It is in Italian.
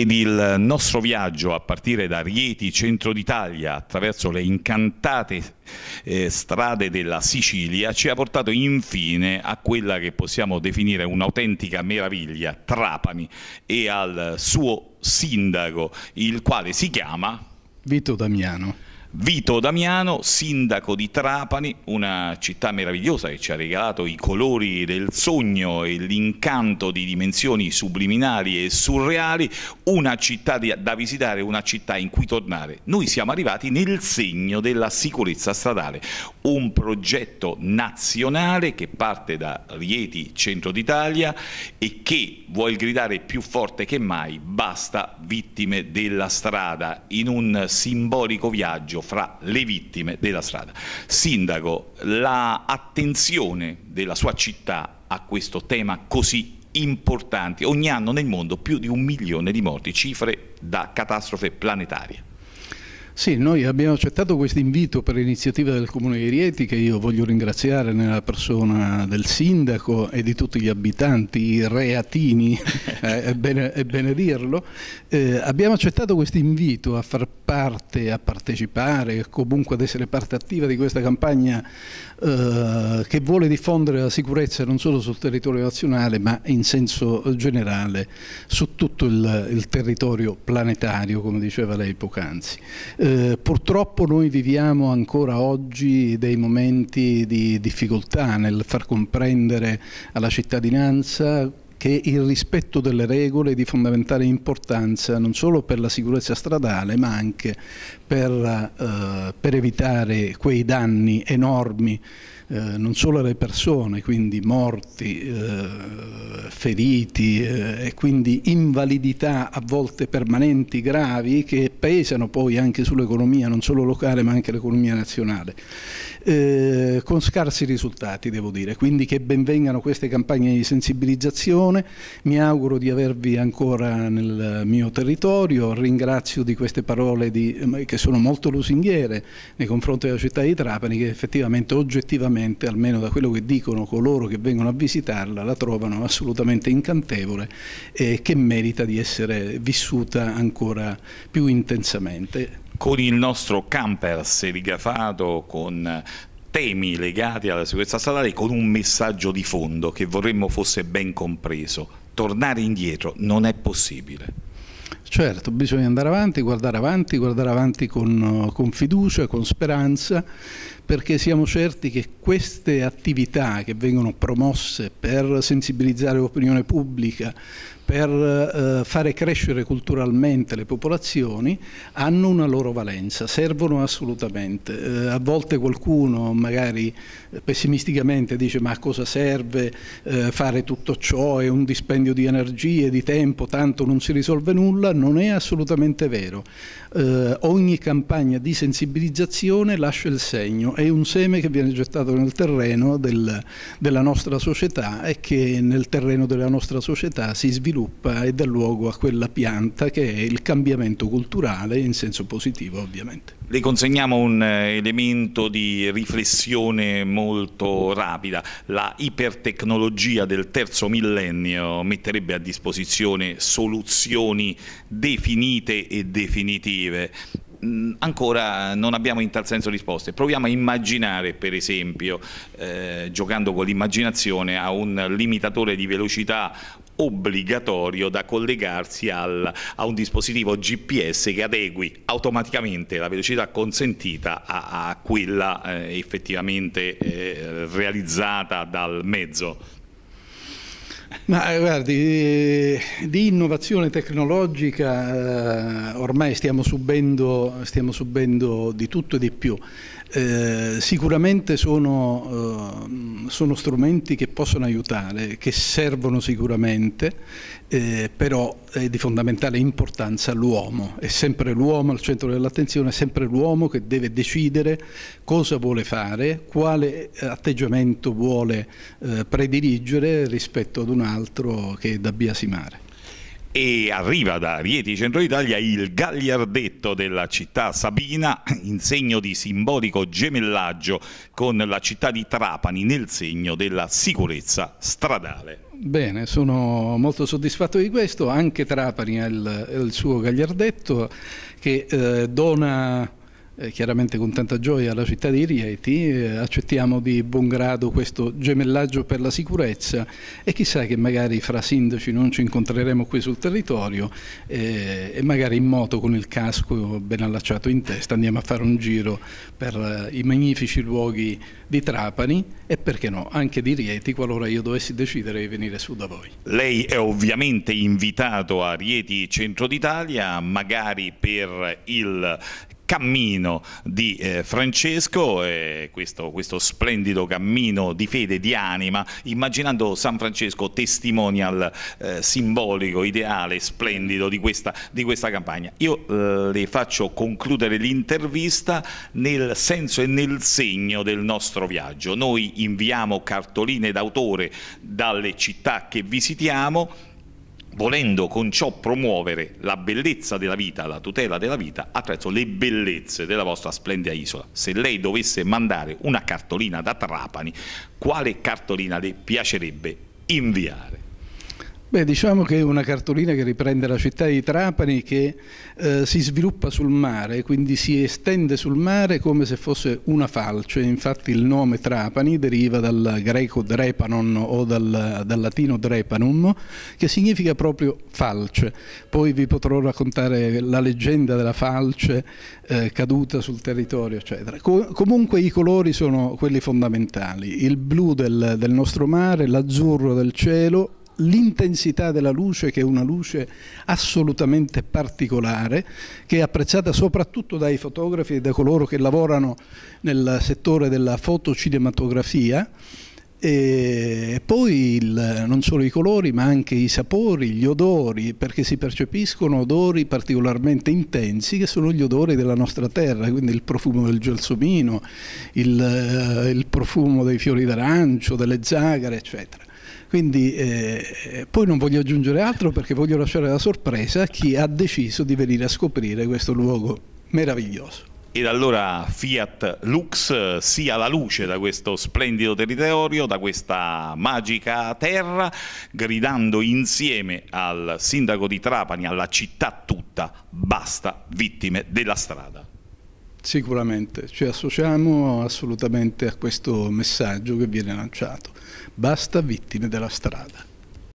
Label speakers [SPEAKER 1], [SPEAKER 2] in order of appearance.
[SPEAKER 1] ed il nostro viaggio a partire da Rieti, centro d'Italia, attraverso le incantate eh, strade della Sicilia, ci ha portato infine a quella che possiamo definire un'autentica meraviglia, Trapani, e al suo sindaco, il quale si chiama... Vito Damiano. Vito Damiano, sindaco di Trapani, una città meravigliosa che ci ha regalato i colori del sogno e l'incanto di dimensioni subliminali e surreali, una città da visitare, una città in cui tornare. Noi siamo arrivati nel segno della sicurezza stradale, un progetto nazionale che parte da Rieti, centro d'Italia e che vuol gridare più forte che mai basta vittime della strada in un simbolico viaggio fra le vittime della strada. Sindaco, l'attenzione la della sua città a questo tema così importante, ogni anno nel mondo più di un milione di morti, cifre da catastrofe planetaria.
[SPEAKER 2] Sì, noi abbiamo accettato questo invito per iniziativa del Comune di Rieti che io voglio ringraziare nella persona del sindaco e di tutti gli abitanti, i reatini eh, è, bene, è bene dirlo, eh, abbiamo accettato questo invito a far parte, a partecipare, comunque ad essere parte attiva di questa campagna eh, che vuole diffondere la sicurezza non solo sul territorio nazionale ma in senso generale su tutto il, il territorio planetario, come diceva lei poc'anzi. Eh, purtroppo noi viviamo ancora oggi dei momenti di difficoltà nel far comprendere alla cittadinanza che il rispetto delle regole è di fondamentale importanza non solo per la sicurezza stradale ma anche per, eh, per evitare quei danni enormi eh, non solo alle persone, quindi morti, eh, feriti eh, e quindi invalidità a volte permanenti gravi che pesano poi anche sull'economia non solo locale ma anche l'economia nazionale. Eh, con scarsi risultati devo dire, quindi che benvengano queste campagne di sensibilizzazione, mi auguro di avervi ancora nel mio territorio, ringrazio di queste parole di, eh, che sono molto lusinghiere nei confronti della città di Trapani che effettivamente oggettivamente, almeno da quello che dicono coloro che vengono a visitarla, la trovano assolutamente incantevole e che merita di essere vissuta ancora
[SPEAKER 1] più intensamente con il nostro camper serigrafato, con temi legati alla sicurezza stradale con un messaggio di fondo che vorremmo fosse ben compreso. Tornare indietro non è possibile.
[SPEAKER 2] Certo, bisogna andare avanti, guardare avanti, guardare avanti con, con fiducia, con speranza, perché siamo certi che queste attività che vengono promosse per sensibilizzare l'opinione pubblica, per eh, fare crescere culturalmente le popolazioni, hanno una loro valenza, servono assolutamente. Eh, a volte qualcuno magari eh, pessimisticamente dice ma a cosa serve eh, fare tutto ciò, è un dispendio di energie, di tempo, tanto non si risolve nulla, non è assolutamente vero. Eh, ogni campagna di sensibilizzazione lascia il segno è un seme che viene gettato nel terreno del, della nostra società e che nel terreno della nostra società si sviluppa e dà luogo a quella pianta che è il cambiamento culturale in senso positivo
[SPEAKER 1] ovviamente. Le consegniamo un eh, elemento di riflessione molto rapida, la ipertecnologia del terzo millennio metterebbe a disposizione soluzioni definite e definitive Mm, ancora non abbiamo in tal senso risposte. Proviamo a immaginare, per esempio, eh, giocando con l'immaginazione, a un limitatore di velocità obbligatorio da collegarsi al, a un dispositivo GPS che adegui automaticamente la velocità consentita a, a quella eh, effettivamente eh, realizzata dal mezzo.
[SPEAKER 2] Ma eh, guardi, eh, di innovazione tecnologica eh, ormai stiamo subendo, stiamo subendo di tutto e di più. Eh, sicuramente sono, eh, sono, strumenti che possono aiutare, che servono sicuramente, eh, però è di fondamentale importanza l'uomo, è sempre l'uomo al centro dell'attenzione, è sempre l'uomo che deve decidere cosa vuole fare, quale eh, atteggiamento vuole eh, prediligere rispetto ad un altro che è da biasimare
[SPEAKER 1] e arriva da Rieti Centro Italia il gagliardetto della città Sabina in segno di simbolico gemellaggio con la città di Trapani nel segno della sicurezza stradale.
[SPEAKER 2] Bene, sono molto soddisfatto di questo, anche Trapani ha il, il suo gagliardetto che eh, dona eh, chiaramente con tanta gioia alla città di Rieti, eh, accettiamo di buon grado questo gemellaggio per la sicurezza e chissà che magari fra sindaci non ci incontreremo qui sul territorio eh, e magari in moto con il casco ben allacciato in testa andiamo a fare un giro per i magnifici luoghi di Trapani e perché no anche di Rieti qualora io dovessi decidere di venire su da voi.
[SPEAKER 1] Lei è ovviamente invitato a Rieti Centro d'Italia magari per il cammino di eh, Francesco, eh, questo, questo, splendido cammino di fede, di anima, immaginando San Francesco testimonial eh, simbolico, ideale, splendido di questa, di questa campagna. Io eh, le faccio concludere l'intervista nel senso e nel segno del nostro viaggio. Noi inviamo cartoline d'autore dalle città che visitiamo, volendo con ciò promuovere la bellezza della vita, la tutela della vita attraverso le bellezze della vostra splendida isola. Se lei dovesse mandare una cartolina da Trapani, quale cartolina le piacerebbe inviare?
[SPEAKER 2] Beh, diciamo che è una cartolina che riprende la città di Trapani che eh, si sviluppa sul mare, quindi si estende sul mare come se fosse una falce, infatti il nome Trapani deriva dal greco drepanon o dal, dal latino drepanum, che significa proprio falce. Poi vi potrò raccontare la leggenda della falce eh, caduta sul territorio, eccetera. Co comunque i colori sono quelli fondamentali, il blu del, del nostro mare, l'azzurro del cielo, l'intensità della luce che è una luce assolutamente particolare che è apprezzata soprattutto dai fotografi e da coloro che lavorano nel settore della fotocinematografia e poi il, non solo i colori ma anche i sapori, gli odori, perché si percepiscono odori particolarmente intensi che sono gli odori della nostra terra, quindi il profumo del gelsomino, il, eh, il profumo dei fiori d'arancio, delle zagare, eccetera. Quindi eh, poi non voglio aggiungere altro perché voglio lasciare la sorpresa a chi ha deciso di venire a scoprire questo luogo meraviglioso.
[SPEAKER 1] Ed allora Fiat Lux sia la luce da questo splendido territorio, da questa magica terra, gridando insieme al sindaco di Trapani, alla città tutta, basta vittime della strada.
[SPEAKER 2] Sicuramente, ci cioè, associamo assolutamente
[SPEAKER 1] a questo messaggio che viene lanciato. Basta vittime della strada.